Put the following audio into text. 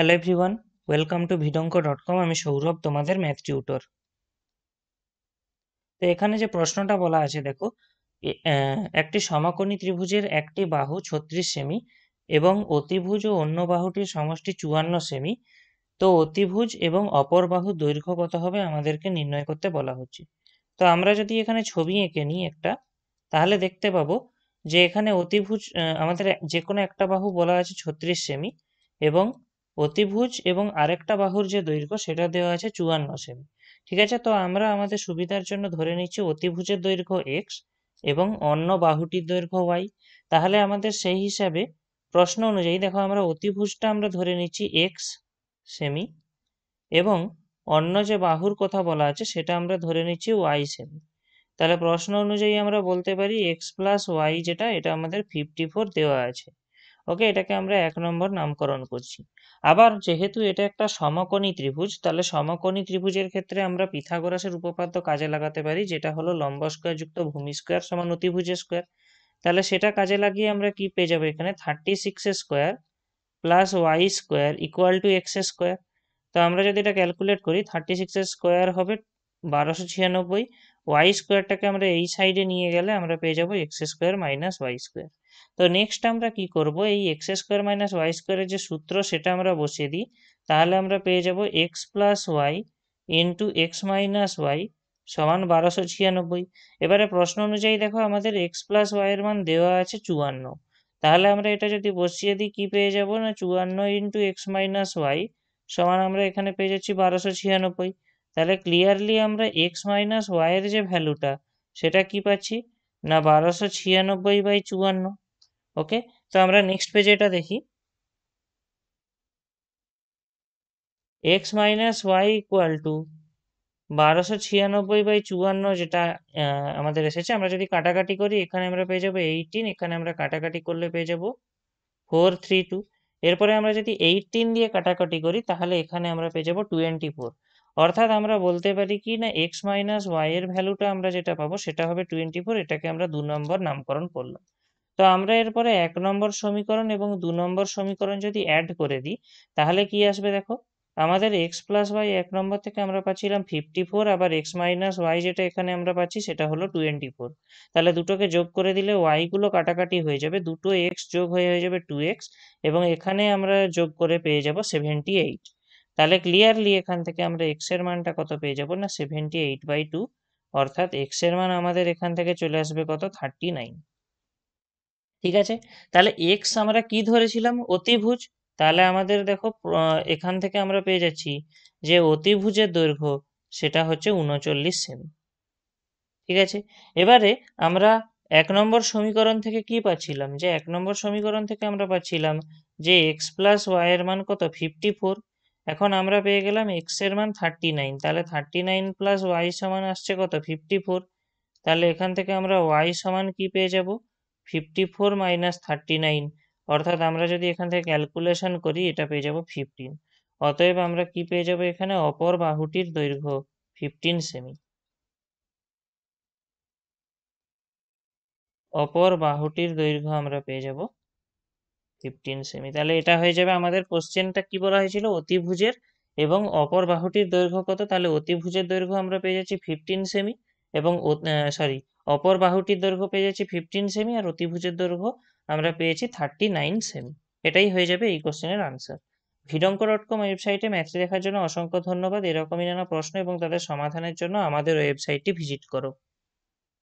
hello everyone welcome to ভিডঙ্ক dot com আমি সৌরভ তোমাদের ম্যাথ টিউটর তো এখানে যে প্রশ্নটা বলা আছে দেখো একটি সমাকোণী ত্রিভুজের একটি বাহু ছত্রিশ সেমি এবং অতিভুজ ও অন্য বাহুটির সমষ্টি চুয়ান্ন সেমি তো অতিভুজ এবং অপর বাহু দৈর্ঘ্য কত হবে আমাদেরকে নির্ণয় করতে বলা হচ্ছে তো আমরা যদি এখানে ছবি এঁকে নিই একটা তাহলে দেখতে পাবো যে এখানে অতিভুজ আমাদের যে কোনো একটা বাহু বলা আছে ছত্রিশ সেমি এবং অতিভুজ এবং আরেকটা বাহুর যে দৈর্ঘ্য সেটা দেওয়া আছে চুয়ান্ন সেমি ঠিক আছে তো আমরা আমাদের সুবিধার জন্য ধরে নিচ্ছি অতিভুজের দৈর্ঘ্য এক্স এবং অন্য বাহুটির দৈর্ঘ্য ওয়াই তাহলে আমাদের সেই হিসাবে প্রশ্ন অনুযায়ী দেখো আমরা অতিভুজটা আমরা ধরে নিচ্ছি এক্স সেমি এবং অন্য যে বাহুর কথা বলা আছে সেটা আমরা ধরে নিচ্ছি ওয়াই সেমি তাহলে প্রশ্ন অনুযায়ী আমরা বলতে পারি এক্স প্লাস ওয়াই যেটা এটা আমাদের ফিফটি ফোর দেওয়া আছে ওকে এটাকে আমরা এক নম্বর নামকরণ করছি আবার যেহেতু এটা একটা সমকোণী ত্রিভুজ তাহলে সমকোণী ত্রিভুজের ক্ষেত্রে আমরা পিথাগোরাসের উপপাদ্য কাজে লাগাতে পারি যেটা হলো লম্ব স্কোয়ার যুক্ত ভূমি স্কোয়ার সমান অতিভুজ স্কোয়ার তাহলে সেটা কাজে লাগিয়ে আমরা কি পেয়ে যাবো এখানে thirty six square plus Y square equal to X square তো আমরা যদি এটা ক্যালকুলেট করি থার্টি সিক্স স্কোয়ার হবে বারোশো ছিয়ানব্বই ওয়াই স্কোয়ারটাকে আমরা এই সাইডে নিয়ে গেলে আমরা পেয়ে যাবো X square minus Y square তো নেক্সট আমরা কি করব এই এক্স স্কোয়ার মাইনাস ওয়াই স্কোয়ারের যে সূত্র সেটা আমরা বসিয়ে দিই তাহলে আমরা পেয়ে যাবো X plus Y into X minus Y সমান বারোশো ছিয়ানব্বই এবারে প্রশ্ন অনুযায়ী দেখো আমাদের এক্স প্লাস ওয়াইয়ের মান দেওয়া আছে চুয়ান্ন তাহলে আমরা এটা যদি বসিয়ে দিই কি পেয়ে যাব না চুয়ান্ন ইন্টু এক্স মাইনাস ওয়াই সমান আমরা এখানে পেয়ে যাচ্ছি বারোশো ছিয়ানব্বই তাহলে ক্লিয়ারলি আমরা এক্স মাইনাস ওয়াইয়ের যে ভ্যালুটা সেটা কি পাচ্ছি না বারোশো ছিয়ানব্বই বাই চুয়ান্ন ওকে তো আমরা নেক্সট পেজে এটা দেখি X minus Y equal to বারোশো ছিয়ানব্বই বাই চুয়ান্ন যেটা আমাদের এসেছে আমরা যদি কাটাকাটি করি এখানে আমরা পেয়ে যাবো এইটিন এখানে আমরা কাটাকাটি করলে পেয়ে যাবো ফোর থ্রি টু এরপরে আমরা যদি এইটিন দিয়ে কাটাকাটি করি তাহলে এখানে আমরা পেয়ে যাবো টোয়েন্টি ফোর অর্থাৎ আমরা বলতে পারি কি না এক্স মাইনাস ওয়াই এর ভ্যালুটা আমরা যেটা পাবো সেটা হবে টোয়েন্টি ফোর এটাকে আমরা দু নম্বর নামকরণ করলাম তো আমরা এরপরে এক নম্বর সমীকরণ এবং দু নম্বর সমীকরণ যদি অ্যাড করে দিই তাহলে কি আসবে দেখো আমাদের এক্স প্লাস ওয়াই এক নম্বর থেকে আমরা পাচ্ছিলাম ফিফটি ফোর আবার এক্স মাইনাস ওয়াই যেটা এখানে আমরা পাচ্ছি সেটা হলো টোয়েন্টি ফোর তাহলে দুটোকে যোগ করে দিলে ওয়াইগুলো কাটাকাটি হয়ে যাবে দুটো এক্স যোগ হয়ে হয়ে যাবে টু এক্স এবং এখানে আমরা যোগ করে পেয়ে যাব সেভেন্টি এইট তাহলে ক্লিয়ারলি এখান থেকে আমরা এক্স এর মানটা কত পেয়ে যাবো না সেভেন্টি এইট বাই টু অর্থাৎ এক্স এর মান আমাদের এখান থেকে চলে আসবে কত থার্টি নাইন ঠিক আছে তাহলে এক্স আমরা কি ধরেছিলাম অতিভুজ তাহলে আমাদের দেখো এখান থেকে আমরা পেয়ে যাচ্ছি যে অতিভুজের দৈর্ঘ্য সেটা হচ্ছে উনচল্লিশ সেমি ঠিক আছে এবারে আমরা এক নম্বর সমীকরণ থেকে কি পাচ্ছিলাম যে এক নম্বর সমীকরণ থেকে আমরা পাচ্ছিলাম যে এক্স প্লাস ওয়াই এর মান কত ফিফটি ফোর এখন আমরা পেয়ে গেলাম এক্সের মান থার্টি নাইন তাহলে থার্টি নাইন প্লাস ওয়াই সমান আসছে কত ফিফটি ফোর তাহলে এখান থেকে আমরা ওয়াই সমান কি পেয়ে যাব fifty four minus thirty nine অর্থাৎ আমরা যদি এখান থেকে ক্যালকুলেশন করি এটা পেয়ে যাব ফিফটিন অতএব আমরা কি পেয়ে যাব এখানে অপর বাহুটির দৈর্ঘ্য ফিফটিন সেমি অপর বাহুটির দৈর্ঘ্য আমরা পেয়ে যাব ফিফটিন সেমি তাহলে এটা হয়ে যাবে আমাদের কোশ্চেনটা কি বলা হয়েছিল অতিভুজের এবং অপর বাহুটির দৈর্ঘ্য কত তাহলে অতিভুজের দৈর্ঘ্য আমরা পেয়ে যাচ্ছি ফিফটিন সেমি এবং সরি অপর বাহুটির দৈর্ঘ্য পেয়ে যাচ্ছি ফিফটিন সেমি আর অতিভুজের দৈর্ঘ্য আমরা পেয়েছি থার্টি নাইন সেমি এটাই হয়ে যাবে এই কোশ্চেনের আনসার ভিডঙ্ক ডট কম ওয়েবসাইটে ম্যাথ দেখার জন্য অসংখ্য ধন্যবাদ এরকমই নানা প্রশ্ন এবং তাদের সমাধানের জন্য আমাদের ওয়েবসাইটটি ভিজিট করো